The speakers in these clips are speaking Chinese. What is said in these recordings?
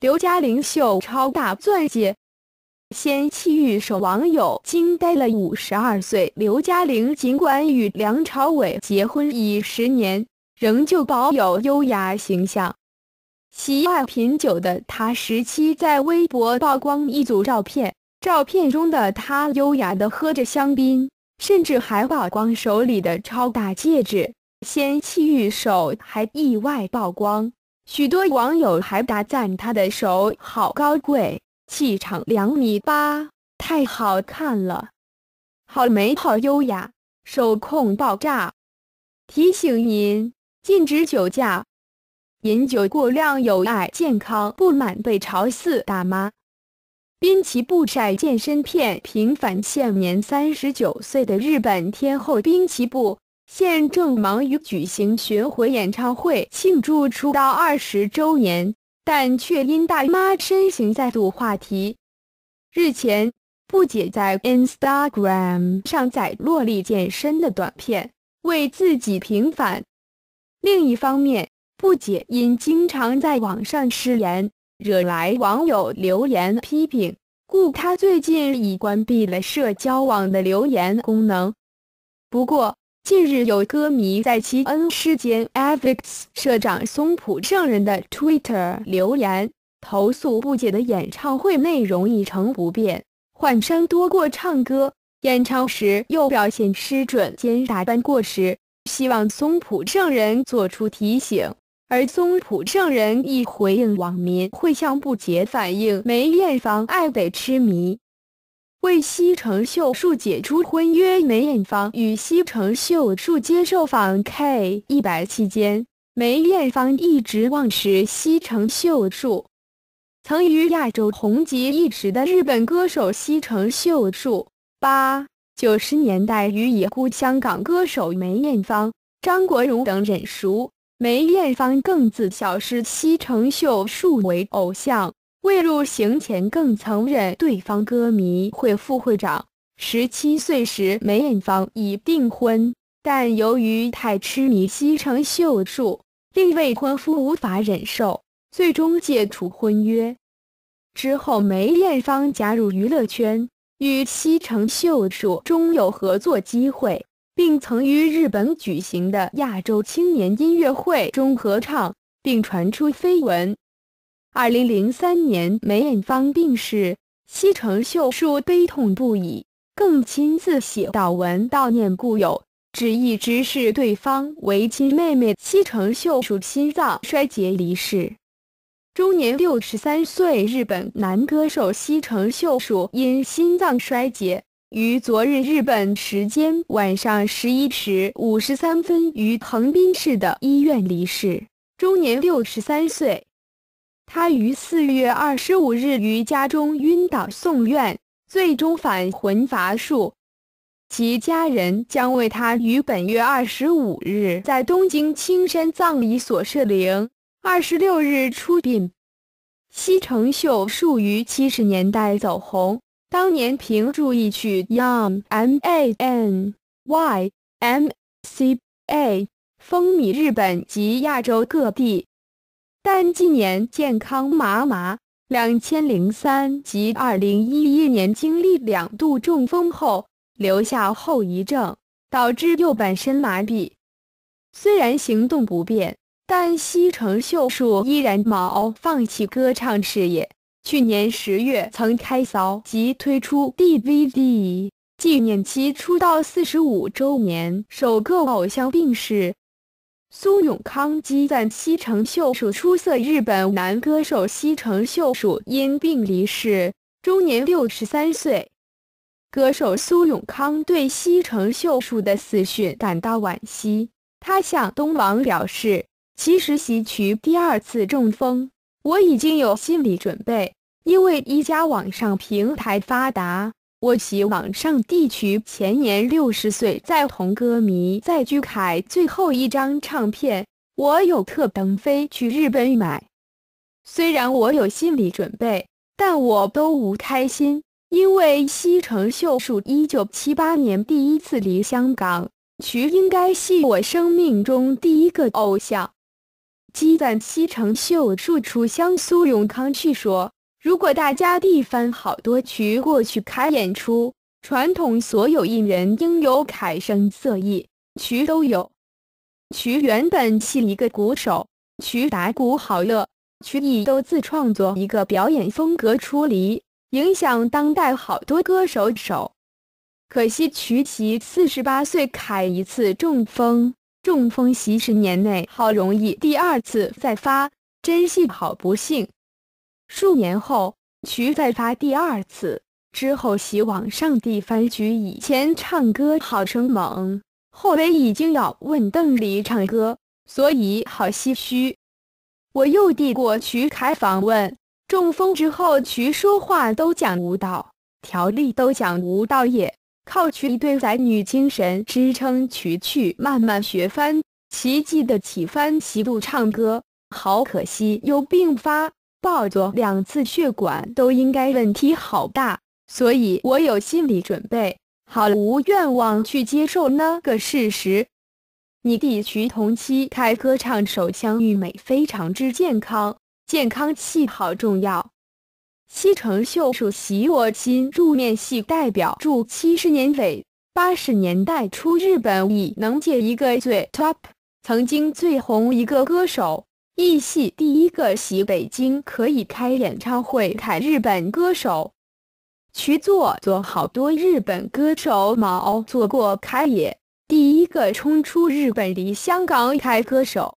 刘嘉玲秀超大钻戒，仙气玉手，网友惊呆了。五十二岁刘嘉玲尽管与梁朝伟结婚已十年，仍旧保有优雅形象。喜爱品酒的她，十七在微博曝光一组照片，照片中的她优雅的喝着香槟，甚至还曝光手里的超大戒指，仙气玉手还意外曝光。许多网友还大赞她的手好高贵，气场两米八，太好看了，好美好优雅，手控爆炸。提醒您，禁止酒驾，饮酒过量有害健康。不满被嘲四大妈，滨崎步晒健身片，平凡现年三十九岁的日本天后滨崎步。现正忙于举行巡回演唱会庆祝出道二十周年，但却因大妈身形再度话题。日前，不解在 Instagram 上载洛丽健身的短片，为自己平反。另一方面，不解因经常在网上失言，惹来网友留言批评，故他最近已关闭了社交网的留言功能。不过，近日，有歌迷在其恩师兼 Avex 社长松浦圣人的 Twitter 留言投诉，不解的演唱会内容一成不变，换声多过唱歌，演唱时又表现失准，兼打扮过时，希望松浦圣人做出提醒。而松浦圣人亦回应网民，会向不解反映梅艳芳爱被痴迷。为西城秀树解除婚约，梅艳芳与西城秀树接受访。K 一百期间，梅艳芳一直忘持西城秀树曾于亚洲红极一时的日本歌手西城秀树，八九十年代与已故香港歌手梅艳芳、张国荣等人熟。梅艳芳更自小视西城秀树为偶像。未入行前，更曾任对方歌迷会副会长。十七岁时，梅艳芳已订婚，但由于太痴迷西城秀树，令未婚夫无法忍受，最终解除婚约。之后，梅艳芳加入娱乐圈，与西城秀树终有合作机会，并曾于日本举行的亚洲青年音乐会中合唱，并传出绯闻。二零零三年，梅艳芳病逝，西城秀树悲痛不已，更亲自写悼文悼念故友，只一直视对方为亲妹妹。西城秀树心脏衰竭离世，终年六十三岁。日本男歌手西城秀树因心脏衰竭，于昨日日本时间晚上十一时五十三分于横滨市的医院离世，终年六十三岁。他于四月二十五日于家中晕倒送院，最终返魂乏术。其家人将为他于本月二十五日在东京青山葬礼所设灵，二十六日出殡。西城秀树于七十年代走红，当年凭著一曲《Y u M A N Y M C A》风靡日本及亚洲各地。但今年健康麻麻，两千零三及二零一一年经历两度中风后，留下后遗症，导致右半身麻痹。虽然行动不便，但西城秀树依然毛放弃歌唱事业。去年十月曾开嗓及推出 DVD 纪念其出道四十五周年首个偶像病逝。苏永康激赞西城秀树出色。日本男歌手西城秀树因病离世，终年六十三岁。歌手苏永康对西城秀树的死讯感到惋惜，他向东王表示：“其实西渠第二次中风，我已经有心理准备，因为一家网上平台发达。”我喜网上，帝区前年六十岁，在红歌迷在举凯最后一张唱片，我有特登飞去日本买。虽然我有心理准备，但我都无开心，因为西城秀树一九七八年第一次离香港，曲应该系我生命中第一个偶像。激赞西城秀树出乡，苏永康去说。如果大家地翻好多曲过去开演出，传统所有艺人应有凯声色艺曲都有。曲原本系一个鼓手，曲打鼓好乐，曲艺都自创作一个表演风格出离，影响当代好多歌手手。可惜曲奇四十八岁凯一次中风，中风几十年内好容易第二次再发，真系好不幸。数年后，徐再发第二次之后，希往上帝翻局。以前唱歌好生猛，后来已经要问邓丽唱歌，所以好唏嘘。我又递过徐凯访问，中风之后，徐说话都讲无道，条例都讲无道也。靠徐一对仔女精神支撑，徐去慢慢学翻奇迹的起翻习度唱歌，好可惜又病发。抱着两次血管都应该问题好大，所以我有心理准备，好无愿望去接受那个事实。你地区同期开歌唱手枪玉美非常之健康，健康气好重要。西城秀首席我心入面系代表，驻七十年尾八十年代初日本已能借一个最 top，曾经最红一个歌手。艺系第一个喺北京可以开演唱会，看日本歌手。曲作做好多日本歌手，毛做过开野第一个冲出日本离香港开歌手。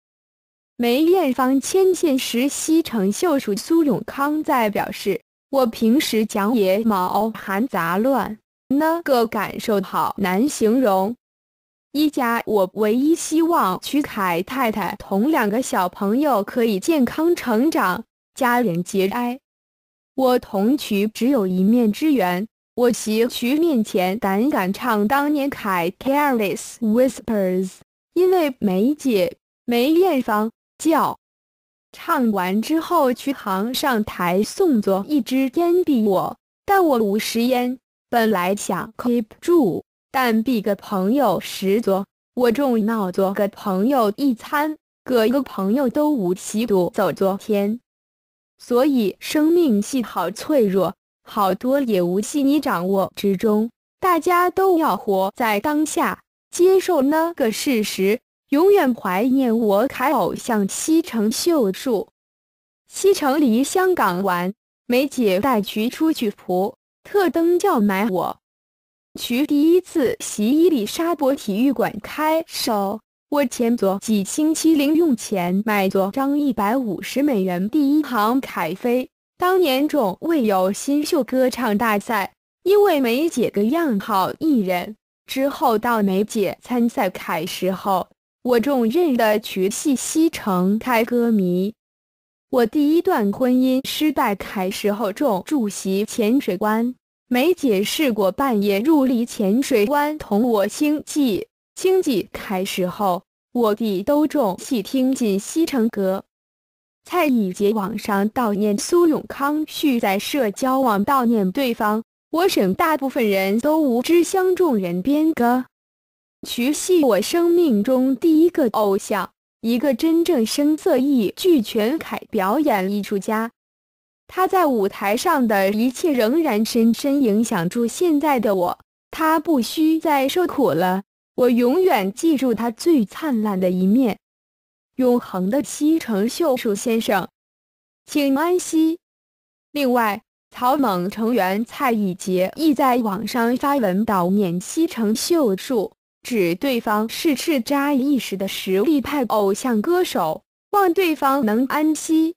梅艳芳牵线时，西城秀树、苏永康在表示：“我平时讲野毛含杂乱，那个感受好难形容。”一家，我唯一希望曲凯太太同两个小朋友可以健康成长，家人节哀。我同曲只有一面之缘，我携曲面前胆敢唱当年凯 careless whispers，因为梅姐梅艳芳叫唱完之后，曲行上台送走一支烟给我，但我无食烟，本来想 keep 住。但比个朋友十多，我仲闹桌个朋友一餐，各个朋友都无吸度走昨天。所以生命系好脆弱，好多也无系你掌握之中。大家都要活在当下，接受那个事实。永远怀念我凯偶像西城秀树。西城离香港玩，梅姐带渠出去蒲，特登叫埋我。去第一次伊丽莎白体育馆开手，我前左几星期零用钱买左张一百五十美元第一行凯飞。当年仲未有新秀歌唱大赛，因为梅姐个样好艺人。之后到梅姐参赛凯时候，我仲认得曲系西城开歌迷。我第一段婚姻失败凯时候中住席潜水湾。没解释过半夜入离潜水湾同我星际星际开始后，我弟都重戏听进西城阁。蔡以杰网上悼念苏永康，续在社交网悼念对方。我省大部分人都无知相中人边哥，徐系我生命中第一个偶像，一个真正声色艺俱全凯表演艺术家。他在舞台上的一切仍然深深影响住现在的我，他不需再受苦了。我永远记住他最灿烂的一面，永恒的西城秀树先生，请安息。另外，草蜢成员蔡一杰亦在网上发文悼念西城秀树，指对方是叱咤一时的实力派偶像歌手，望对方能安息。